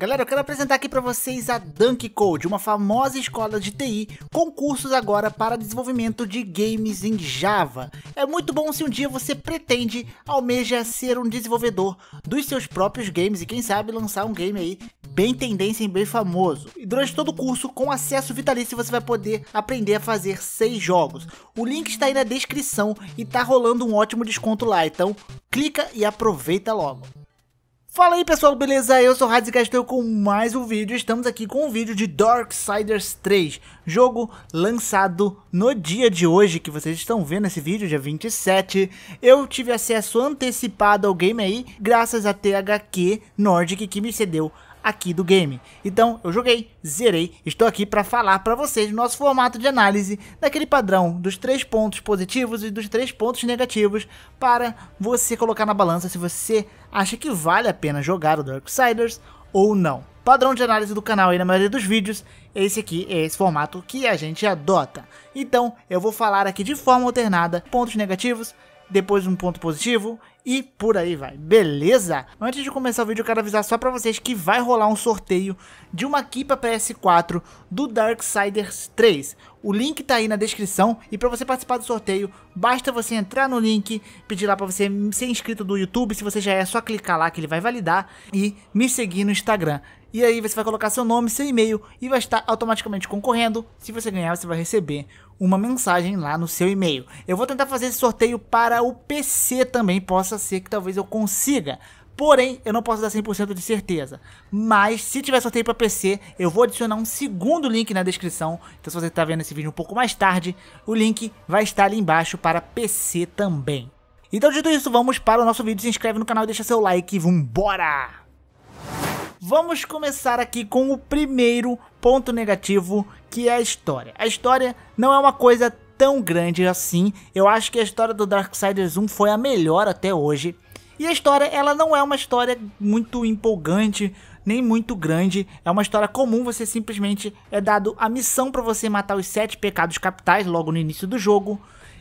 Galera, eu quero apresentar aqui para vocês a Dunk Code, uma famosa escola de TI com cursos agora para desenvolvimento de games em Java. É muito bom se um dia você pretende, almeja ser um desenvolvedor dos seus próprios games e quem sabe lançar um game aí bem tendência e bem famoso. E durante todo o curso, com acesso vitalício, você vai poder aprender a fazer seis jogos. O link está aí na descrição e tá rolando um ótimo desconto lá, então clica e aproveita logo. Fala aí pessoal, beleza? Eu sou o Radzi Castel com mais um vídeo. Estamos aqui com um vídeo de Darksiders 3, jogo lançado no dia de hoje, que vocês estão vendo esse vídeo, dia 27. Eu tive acesso antecipado ao game aí, graças a THQ Nordic, que me cedeu aqui do game. Então eu joguei, zerei, estou aqui para falar para vocês do nosso formato de análise, daquele padrão dos três pontos positivos e dos três pontos negativos para você colocar na balança se você acha que vale a pena jogar o Darksiders ou não. Padrão de análise do canal aí na maioria dos vídeos, esse aqui é esse formato que a gente adota. Então eu vou falar aqui de forma alternada pontos negativos, depois um ponto positivo e por aí vai, beleza? Antes de começar o vídeo, eu quero avisar só pra vocês que vai rolar um sorteio de uma key PS4 do Darksiders 3. O link tá aí na descrição e para você participar do sorteio, basta você entrar no link, pedir lá para você ser inscrito do YouTube, se você já é, é só clicar lá que ele vai validar e me seguir no Instagram. E aí você vai colocar seu nome, seu e-mail e vai estar automaticamente concorrendo. Se você ganhar, você vai receber uma mensagem lá no seu e-mail. Eu vou tentar fazer esse sorteio para o PC também, possa ser que talvez eu consiga. Porém, eu não posso dar 100% de certeza. Mas, se tiver sorteio para PC, eu vou adicionar um segundo link na descrição. Então, se você está vendo esse vídeo um pouco mais tarde, o link vai estar ali embaixo para PC também. Então, dito isso, vamos para o nosso vídeo. Se inscreve no canal e deixa seu like. Vambora! Vamos começar aqui com o primeiro ponto negativo que é a história. A história não é uma coisa tão grande assim. Eu acho que a história do Darksiders 1 foi a melhor até hoje. E a história, ela não é uma história muito empolgante, nem muito grande. É uma história comum, você simplesmente é dado a missão para você matar os sete pecados capitais logo no início do jogo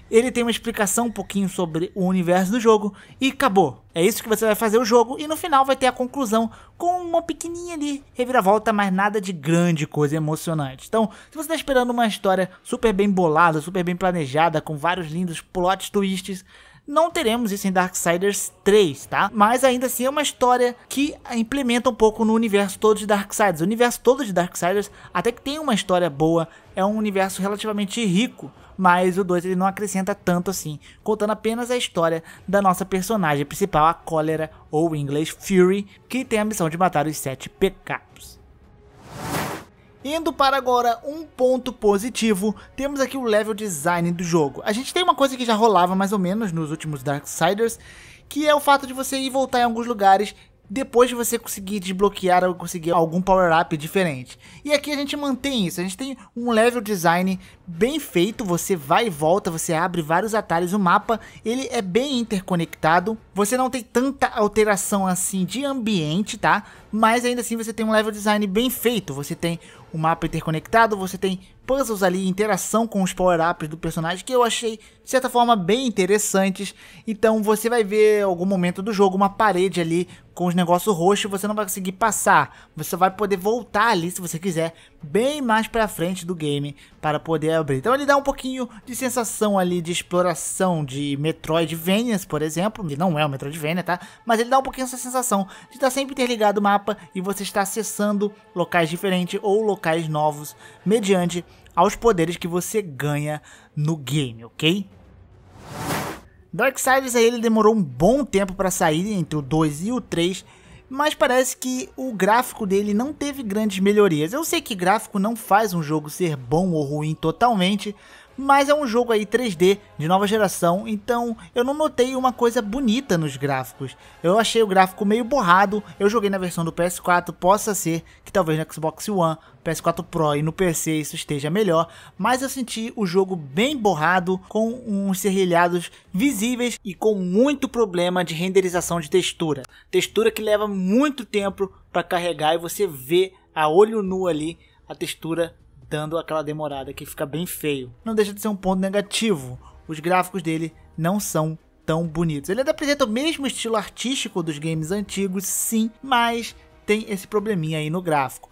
ele tem uma explicação um pouquinho sobre o universo do jogo e acabou. É isso que você vai fazer o jogo e no final vai ter a conclusão com uma pequenininha ali reviravolta, mas nada de grande coisa emocionante. Então, se você está esperando uma história super bem bolada, super bem planejada, com vários lindos plot twists, não teremos isso em Darksiders 3, tá? Mas ainda assim é uma história que implementa um pouco no universo todo de Darksiders. O universo todo de Darksiders até que tem uma história boa, é um universo relativamente rico mas o 2 ele não acrescenta tanto assim, contando apenas a história da nossa personagem principal, a Cólera, ou em inglês Fury, que tem a missão de matar os sete pecados. Indo para agora um ponto positivo, temos aqui o level design do jogo. A gente tem uma coisa que já rolava mais ou menos nos últimos Darksiders, que é o fato de você ir voltar em alguns lugares depois de você conseguir desbloquear ou conseguir algum power-up diferente. E aqui a gente mantém isso, a gente tem um level design bem feito, você vai e volta, você abre vários atalhos, o mapa ele é bem interconectado, você não tem tanta alteração assim de ambiente, tá? mas ainda assim você tem um level design bem feito. Você tem o um mapa interconectado, você tem puzzles ali, interação com os power-ups do personagem que eu achei, de certa forma, bem interessantes. Então você vai ver algum momento do jogo uma parede ali com os negócios roxos, você não vai conseguir passar. Você vai poder voltar ali, se você quiser, bem mais pra frente do game para poder abrir. Então ele dá um pouquinho de sensação ali de exploração de Metroidvania, por exemplo. Ele não é o Metroidvania, tá? Mas ele dá um pouquinho essa sensação de estar tá sempre interligado o mapa mapa e você está acessando locais diferentes ou locais novos mediante aos poderes que você ganha no game, ok? Darksiders aí ele demorou um bom tempo para sair entre o 2 e o 3, mas parece que o gráfico dele não teve grandes melhorias. Eu sei que gráfico não faz um jogo ser bom ou ruim totalmente, mas é um jogo aí 3D de nova geração, então eu não notei uma coisa bonita nos gráficos. Eu achei o gráfico meio borrado, eu joguei na versão do PS4, possa ser que talvez no Xbox One, PS4 Pro e no PC isso esteja melhor, mas eu senti o jogo bem borrado, com uns serrilhados visíveis e com muito problema de renderização de textura. Textura que leva muito tempo para carregar e você vê a olho nu ali a textura dando aquela demorada que fica bem feio. Não deixa de ser um ponto negativo. Os gráficos dele não são tão bonitos. Ele ainda apresenta o mesmo estilo artístico dos games antigos, sim, mas tem esse probleminha aí no gráfico.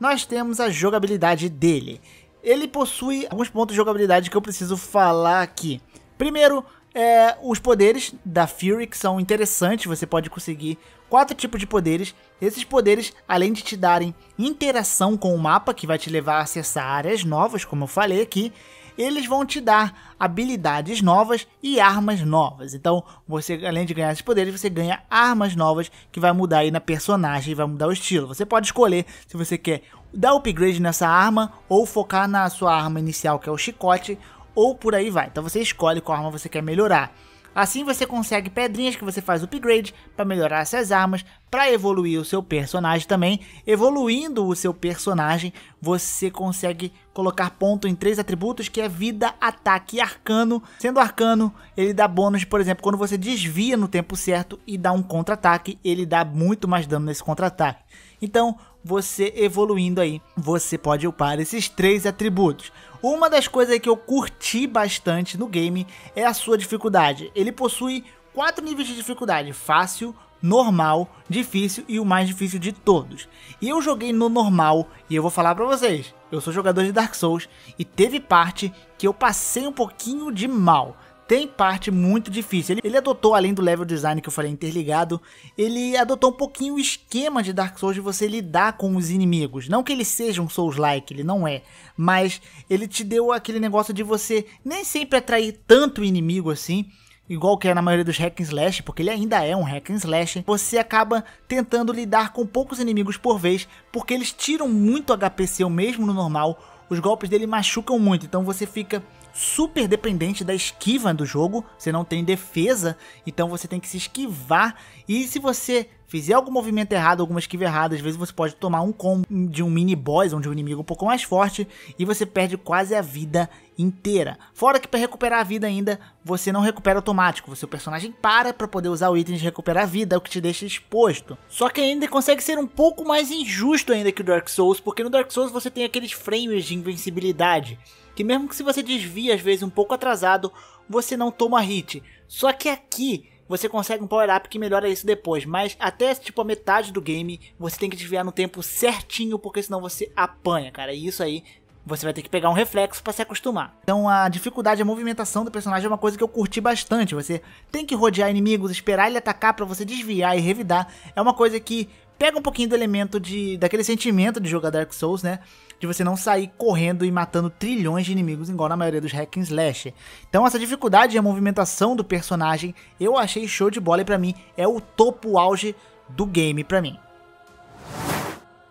Nós temos a jogabilidade dele. Ele possui alguns pontos de jogabilidade que eu preciso falar aqui. Primeiro, é, os poderes da Fury que são interessantes, você pode conseguir quatro tipos de poderes. Esses poderes, além de te darem interação com o mapa, que vai te levar a acessar áreas novas, como eu falei aqui, eles vão te dar habilidades novas e armas novas. Então, você além de ganhar esses poderes, você ganha armas novas que vai mudar aí na personagem, vai mudar o estilo. Você pode escolher se você quer dar upgrade nessa arma ou focar na sua arma inicial, que é o chicote, ou por aí vai. Então você escolhe qual arma você quer melhorar. Assim você consegue pedrinhas que você faz upgrade para melhorar essas armas, para evoluir o seu personagem também. Evoluindo o seu personagem, você consegue colocar ponto em três atributos que é vida, ataque e arcano. Sendo arcano, ele dá bônus, por exemplo, quando você desvia no tempo certo e dá um contra-ataque, ele dá muito mais dano nesse contra-ataque. Então, você evoluindo aí, você pode upar esses três atributos. Uma das coisas que eu curti bastante no game é a sua dificuldade. Ele possui quatro níveis de dificuldade: fácil, normal, difícil e o mais difícil de todos. E eu joguei no normal e eu vou falar para vocês. Eu sou jogador de Dark Souls e teve parte que eu passei um pouquinho de mal tem parte muito difícil. Ele, ele, adotou, além do level design que eu falei interligado, ele adotou um pouquinho o esquema de Dark Souls de você lidar com os inimigos. Não que ele seja um Souls-like, ele não é, mas ele te deu aquele negócio de você nem sempre atrair tanto inimigo assim, igual que é na maioria dos hack and slash, porque ele ainda é um hack and slash, você acaba tentando lidar com poucos inimigos por vez, porque eles tiram muito HP seu mesmo no normal, os golpes dele machucam muito, então você fica super dependente da esquiva do jogo, você não tem defesa, então você tem que se esquivar. E se você fizer algum movimento errado, alguma esquiva errada, às vezes você pode tomar um combo de um mini boss, onde um inimigo um pouco mais forte, e você perde quase a vida inteira. Fora que para recuperar a vida ainda, você não recupera automático, o seu personagem para para poder usar o item de recuperar a vida, o que te deixa exposto. Só que ainda consegue ser um pouco mais injusto ainda que o Dark Souls, porque no Dark Souls você tem aqueles frames de invencibilidade que mesmo que se você desvia às vezes um pouco atrasado, você não toma hit. Só que aqui você consegue um power-up que melhora isso depois, mas até tipo a metade do game você tem que desviar no tempo certinho, porque senão você apanha, cara. E isso aí você vai ter que pegar um reflexo para se acostumar. Então a dificuldade, a movimentação do personagem é uma coisa que eu curti bastante. Você tem que rodear inimigos, esperar ele atacar para você desviar e revidar. É uma coisa que pega um pouquinho do elemento de daquele sentimento de jogar Dark Souls, né? De você não sair correndo e matando trilhões de inimigos, igual na maioria dos hack and slash. Então essa dificuldade e a movimentação do personagem, eu achei show de bola e pra mim é o topo auge do game pra mim.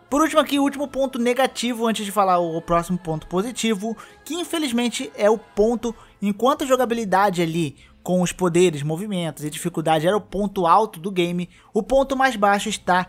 Por último aqui, o último ponto negativo antes de falar o próximo ponto positivo, que infelizmente é o ponto enquanto a jogabilidade ali com os poderes, movimentos e dificuldade era o ponto alto do game, o ponto mais baixo está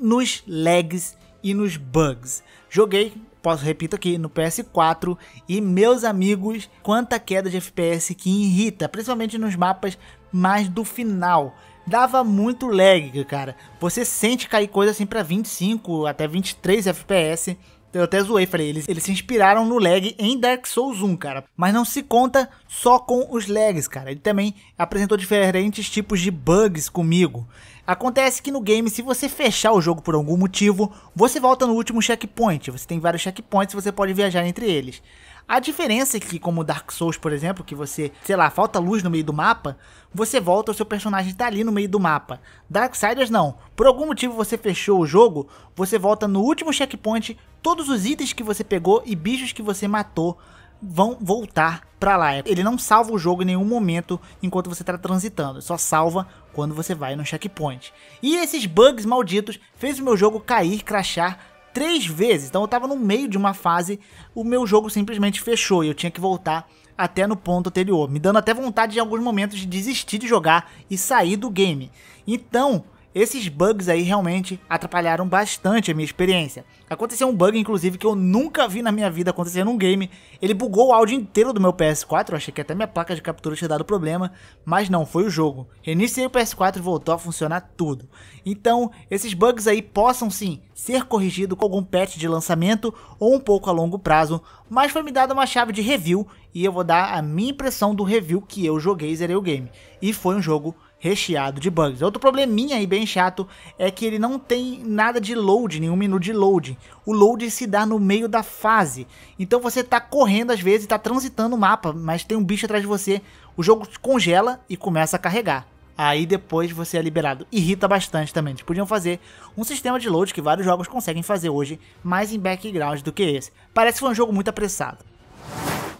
nos lags e nos bugs. Joguei, posso repito aqui, no PS4 e meus amigos, quanta queda de FPS que irrita, principalmente nos mapas mais do final. Dava muito lag, cara. Você sente cair coisa assim para 25 até 23 FPS eu até zoei, falei, eles, eles se inspiraram no lag em Dark Souls 1, cara. Mas não se conta só com os lags, cara. Ele também apresentou diferentes tipos de bugs comigo. Acontece que no game, se você fechar o jogo por algum motivo, você volta no último checkpoint. Você tem vários checkpoints e você pode viajar entre eles. A diferença é que, como Dark Souls, por exemplo, que você, sei lá, falta luz no meio do mapa, você volta, o seu personagem tá ali no meio do mapa. Darksiders não. Por algum motivo você fechou o jogo, você volta no último checkpoint, todos os itens que você pegou e bichos que você matou vão voltar para lá. Ele não salva o jogo em nenhum momento enquanto você está transitando, só salva quando você vai no checkpoint. E esses bugs malditos fez o meu jogo cair, crashar três vezes. Então eu tava no meio de uma fase, o meu jogo simplesmente fechou e eu tinha que voltar até no ponto anterior, me dando até vontade em alguns momentos de desistir de jogar e sair do game. Então, esses bugs aí realmente atrapalharam bastante a minha experiência. Aconteceu um bug, inclusive, que eu nunca vi na minha vida acontecer num game. Ele bugou o áudio inteiro do meu PS4, eu achei que até minha placa de captura tinha dado problema, mas não, foi o jogo. Reiniciei o PS4 e voltou a funcionar tudo. Então, esses bugs aí possam sim ser corrigidos com algum patch de lançamento ou um pouco a longo prazo, mas foi me dada uma chave de review e eu vou dar a minha impressão do review que eu joguei e zerei o game. E foi um jogo recheado de bugs. Outro probleminha aí bem chato é que ele não tem nada de load, nenhum menu de load. O load se dá no meio da fase. Então você tá correndo às vezes, tá transitando o mapa, mas tem um bicho atrás de você, o jogo congela e começa a carregar. Aí depois você é liberado. Irrita bastante também. Eles podiam fazer um sistema de load que vários jogos conseguem fazer hoje, mais em background do que esse. Parece que foi um jogo muito apressado.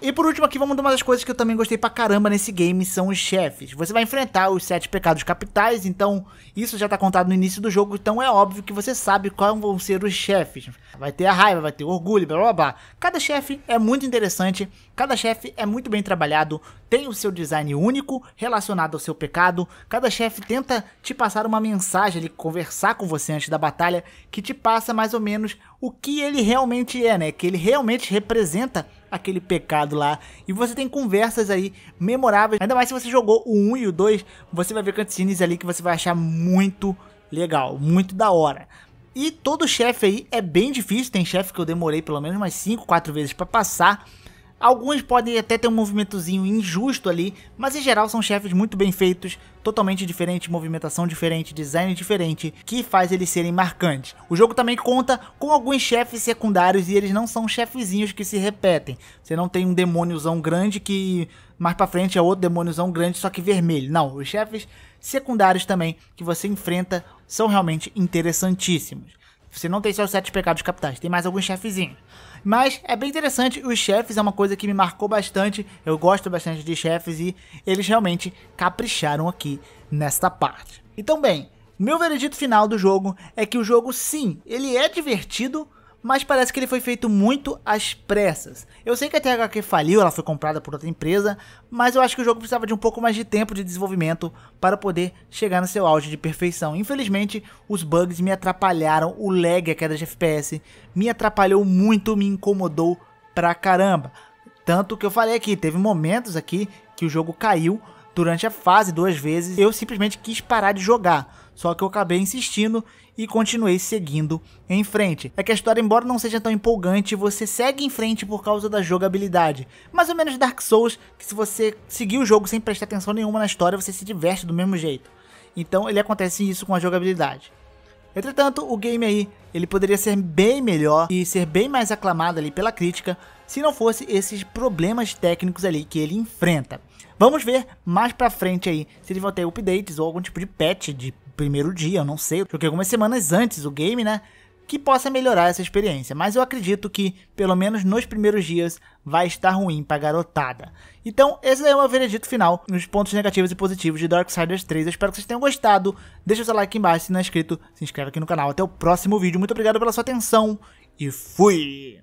E por último aqui, vamos de umas coisas que eu também gostei pra caramba nesse game, são os chefes. Você vai enfrentar os sete pecados capitais, então isso já tá contado no início do jogo, então é óbvio que você sabe quais vão ser os chefes. Vai ter a raiva, vai ter o orgulho, blá blá blá. Cada chefe é muito interessante, cada chefe é muito bem trabalhado, tem o seu design único relacionado ao seu pecado. Cada chefe tenta te passar uma mensagem, ele conversar com você antes da batalha, que te passa mais ou menos o que ele realmente é, né? Que ele realmente representa aquele pecado lá. E você tem conversas aí memoráveis. Ainda mais se você jogou o 1 e o 2, você vai ver cutscenes ali que você vai achar muito legal, muito da hora. E todo chefe aí é bem difícil, tem chefe que eu demorei pelo menos umas 5, 4 vezes para passar. Alguns podem até ter um movimentozinho injusto ali, mas em geral são chefes muito bem feitos, totalmente diferente, movimentação diferente, design diferente, que faz eles serem marcantes. O jogo também conta com alguns chefes secundários e eles não são chefezinhos que se repetem. Você não tem um demôniozão grande que mais para frente é outro demôniozão grande, só que vermelho. Não, os chefes secundários também que você enfrenta são realmente interessantíssimos. Você não tem só os sete pecados capitais, tem mais alguns chefezinhos. Mas é bem interessante, os chefes é uma coisa que me marcou bastante. Eu gosto bastante de chefes e eles realmente capricharam aqui nesta parte. Então, bem, meu veredito final do jogo é que o jogo, sim, ele é divertido, mas parece que ele foi feito muito às pressas. Eu sei que a THQ faliu, ela foi comprada por outra empresa, mas eu acho que o jogo precisava de um pouco mais de tempo de desenvolvimento para poder chegar no seu auge de perfeição. Infelizmente, os bugs me atrapalharam, o lag, a queda de FPS, me atrapalhou muito, me incomodou pra caramba. Tanto que eu falei aqui, teve momentos aqui que o jogo caiu, durante a fase duas vezes, eu simplesmente quis parar de jogar. Só que eu acabei insistindo e continuei seguindo em frente. É que a história, embora não seja tão empolgante, você segue em frente por causa da jogabilidade. Mais ou menos Dark Souls, que se você seguir o jogo sem prestar atenção nenhuma na história, você se diverte do mesmo jeito. Então ele acontece isso com a jogabilidade. Entretanto, o game aí, ele poderia ser bem melhor e ser bem mais aclamado ali pela crítica, se não fosse esses problemas técnicos ali que ele enfrenta. Vamos ver mais pra frente aí se eles vão ter updates ou algum tipo de patch de primeiro dia, eu não sei. Joguei algumas semanas antes o game, né? Que possa melhorar essa experiência. Mas eu acredito que, pelo menos nos primeiros dias, vai estar ruim pra garotada. Então, esse é o meu veredito final nos pontos negativos e positivos de Darksiders 3. Eu espero que vocês tenham gostado. Deixa o seu like aqui embaixo. Se não é inscrito, se inscreve aqui no canal. Até o próximo vídeo. Muito obrigado pela sua atenção e fui!